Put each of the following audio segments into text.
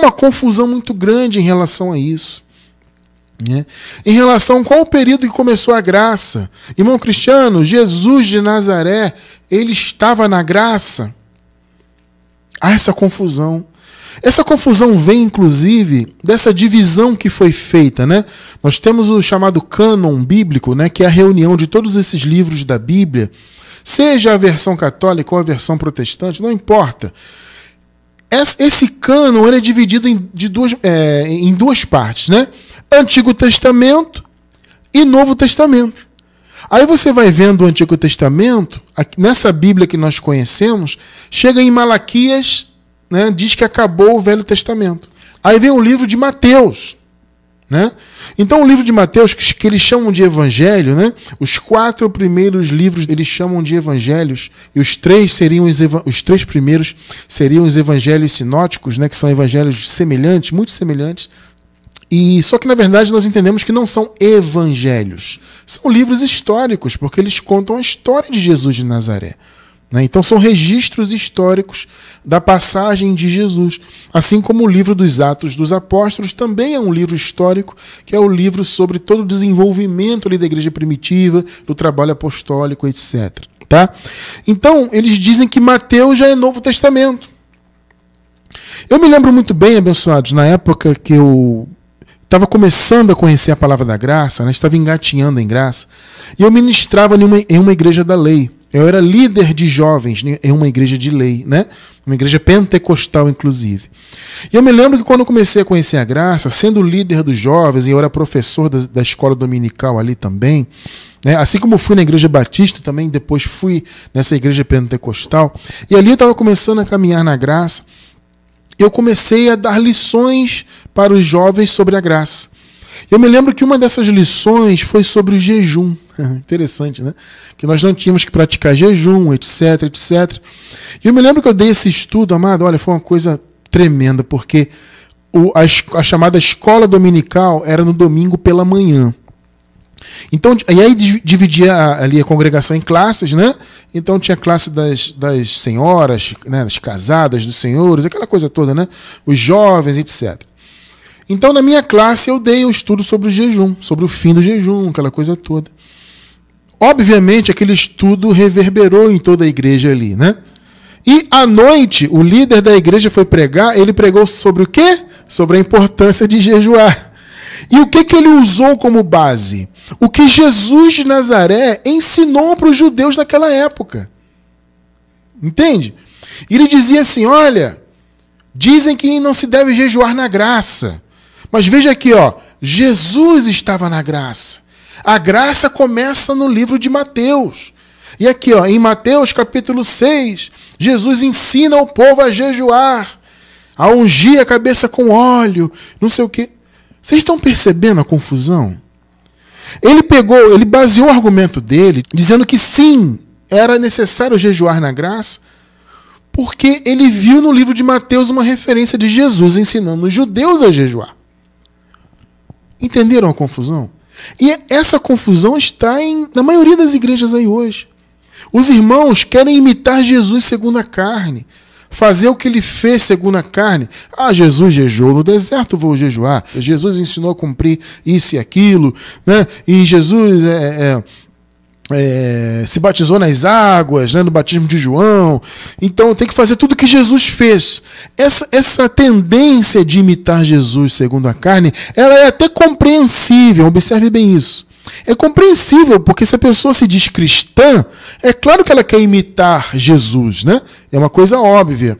uma confusão muito grande em relação a isso. Né? Em relação a qual período que começou a graça? Irmão Cristiano, Jesus de Nazaré, ele estava na graça? Há essa confusão. Essa confusão vem, inclusive, dessa divisão que foi feita. Né? Nós temos o chamado cânon bíblico, né? que é a reunião de todos esses livros da Bíblia, seja a versão católica ou a versão protestante, não importa esse cânon ele é dividido em, duas, é, em duas partes, né? Antigo Testamento e Novo Testamento. Aí você vai vendo o Antigo Testamento, nessa Bíblia que nós conhecemos, chega em Malaquias, né, diz que acabou o Velho Testamento. Aí vem o livro de Mateus, né? Então, o livro de Mateus, que eles chamam de Evangelho, né? os quatro primeiros livros eles chamam de Evangelhos, e os três seriam os, os três primeiros seriam os Evangelhos sinóticos, né? que são evangelhos semelhantes, muito semelhantes. E só que na verdade nós entendemos que não são evangelhos, são livros históricos, porque eles contam a história de Jesus de Nazaré. Né? Então são registros históricos da passagem de Jesus. Assim como o livro dos Atos dos Apóstolos também é um livro histórico, que é o livro sobre todo o desenvolvimento da igreja primitiva, do trabalho apostólico, etc. Tá? Então, eles dizem que Mateus já é Novo Testamento. Eu me lembro muito bem, abençoados, na época que eu estava começando a conhecer a palavra da graça, né? estava engatinhando em graça, e eu ministrava em uma igreja da lei. Eu era líder de jovens em uma igreja de lei, né? Uma igreja pentecostal, inclusive. E eu me lembro que quando comecei a conhecer a graça, sendo líder dos jovens, e eu era professor da, da escola dominical ali também, né? assim como fui na igreja batista, também depois fui nessa igreja pentecostal, e ali eu estava começando a caminhar na graça, eu comecei a dar lições para os jovens sobre a graça. Eu me lembro que uma dessas lições foi sobre o jejum. Interessante, né? Que nós não tínhamos que praticar jejum, etc, etc. E eu me lembro que eu dei esse estudo, amado, olha, foi uma coisa tremenda, porque o, a, a chamada escola dominical era no domingo pela manhã. Então, e aí dividia a, ali a congregação em classes, né? Então tinha a classe das, das senhoras, né? das casadas, dos senhores, aquela coisa toda, né? Os jovens, etc. Então, na minha classe, eu dei o estudo sobre o jejum, sobre o fim do jejum, aquela coisa toda. Obviamente, aquele estudo reverberou em toda a igreja ali, né? E à noite, o líder da igreja foi pregar, ele pregou sobre o quê? Sobre a importância de jejuar. E o que, que ele usou como base? O que Jesus de Nazaré ensinou para os judeus naquela época. Entende? Ele dizia assim: olha, dizem que não se deve jejuar na graça. Mas veja aqui, ó, Jesus estava na graça. A graça começa no livro de Mateus. E aqui, ó, em Mateus capítulo 6, Jesus ensina o povo a jejuar, a ungir a cabeça com óleo, não sei o quê. Vocês estão percebendo a confusão? Ele pegou, ele baseou o argumento dele dizendo que sim, era necessário jejuar na graça, porque ele viu no livro de Mateus uma referência de Jesus ensinando os judeus a jejuar. Entenderam a confusão? E essa confusão está em, na maioria das igrejas aí hoje. Os irmãos querem imitar Jesus segundo a carne, fazer o que ele fez segundo a carne. Ah, Jesus jejuou no deserto, vou jejuar. Jesus ensinou a cumprir isso e aquilo, né? E Jesus é, é é, se batizou nas águas, né, no batismo de João. Então tem que fazer tudo que Jesus fez. Essa, essa tendência de imitar Jesus segundo a carne, ela é até compreensível, observe bem isso. É compreensível, porque se a pessoa se diz cristã, é claro que ela quer imitar Jesus, né? É uma coisa óbvia.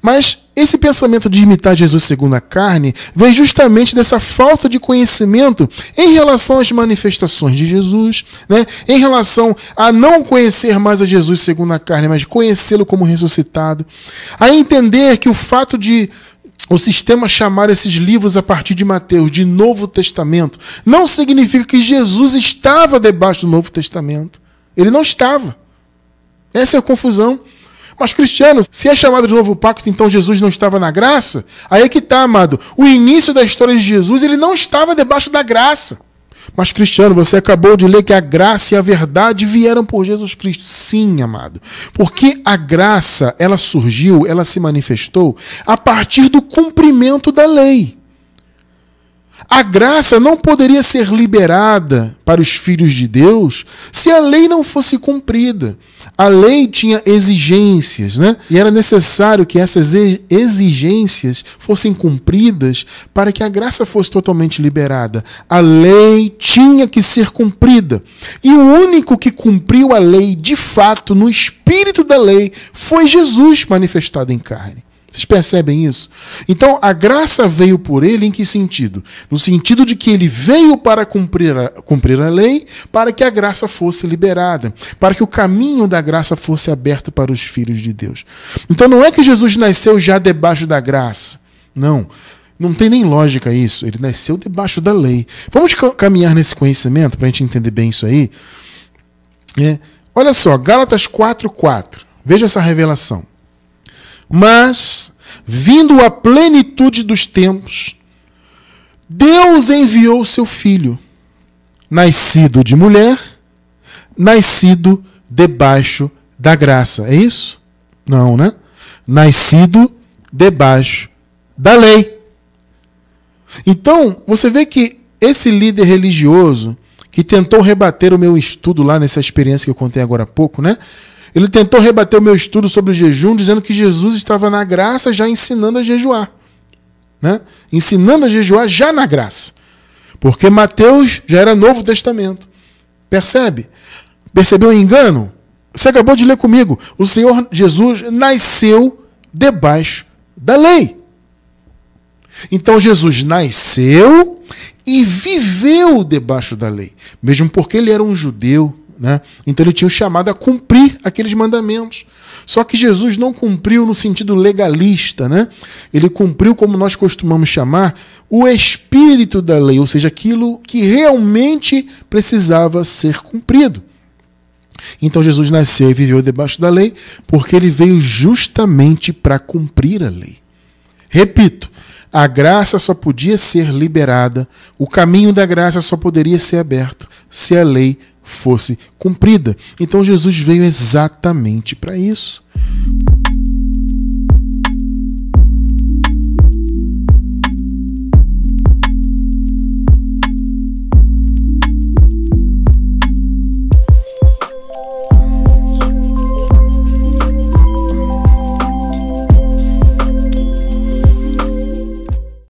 Mas esse pensamento de imitar Jesus segundo a carne vem justamente dessa falta de conhecimento em relação às manifestações de Jesus, né? em relação a não conhecer mais a Jesus segundo a carne, mas conhecê-lo como ressuscitado, a entender que o fato de o sistema chamar esses livros a partir de Mateus de Novo Testamento não significa que Jesus estava debaixo do Novo Testamento. Ele não estava. Essa é a confusão. Mas, cristianos, se é chamado de novo pacto, então Jesus não estava na graça? Aí é que está, amado. O início da história de Jesus, ele não estava debaixo da graça. Mas, Cristiano, você acabou de ler que a graça e a verdade vieram por Jesus Cristo. Sim, amado. Porque a graça, ela surgiu, ela se manifestou a partir do cumprimento da lei. A graça não poderia ser liberada para os filhos de Deus se a lei não fosse cumprida. A lei tinha exigências, né? E era necessário que essas exigências fossem cumpridas para que a graça fosse totalmente liberada. A lei tinha que ser cumprida. E o único que cumpriu a lei de fato, no espírito da lei, foi Jesus manifestado em carne. Vocês percebem isso? Então, a graça veio por ele em que sentido? No sentido de que ele veio para cumprir a, cumprir a lei, para que a graça fosse liberada, para que o caminho da graça fosse aberto para os filhos de Deus. Então, não é que Jesus nasceu já debaixo da graça. Não. Não tem nem lógica isso. Ele nasceu debaixo da lei. Vamos caminhar nesse conhecimento para a gente entender bem isso aí? É. Olha só, Gálatas 4,4. Veja essa revelação. Mas, vindo a plenitude dos tempos, Deus enviou seu filho, nascido de mulher, nascido debaixo da graça. É isso? Não, né? Nascido debaixo da lei. Então, você vê que esse líder religioso que tentou rebater o meu estudo lá nessa experiência que eu contei agora há pouco, né? Ele tentou rebater o meu estudo sobre o jejum, dizendo que Jesus estava na graça já ensinando a jejuar. Né? Ensinando a jejuar já na graça. Porque Mateus já era Novo Testamento. Percebe? Percebeu o engano? Você acabou de ler comigo. O Senhor Jesus nasceu debaixo da lei. Então Jesus nasceu e viveu debaixo da lei, mesmo porque ele era um judeu. Né? Então ele tinha o chamado a cumprir aqueles mandamentos. Só que Jesus não cumpriu no sentido legalista, né? ele cumpriu, como nós costumamos chamar, o espírito da lei, ou seja, aquilo que realmente precisava ser cumprido. Então Jesus nasceu e viveu debaixo da lei, porque ele veio justamente para cumprir a lei. Repito, a graça só podia ser liberada, o caminho da graça só poderia ser aberto se a lei fosse cumprida. Então Jesus veio exatamente para isso.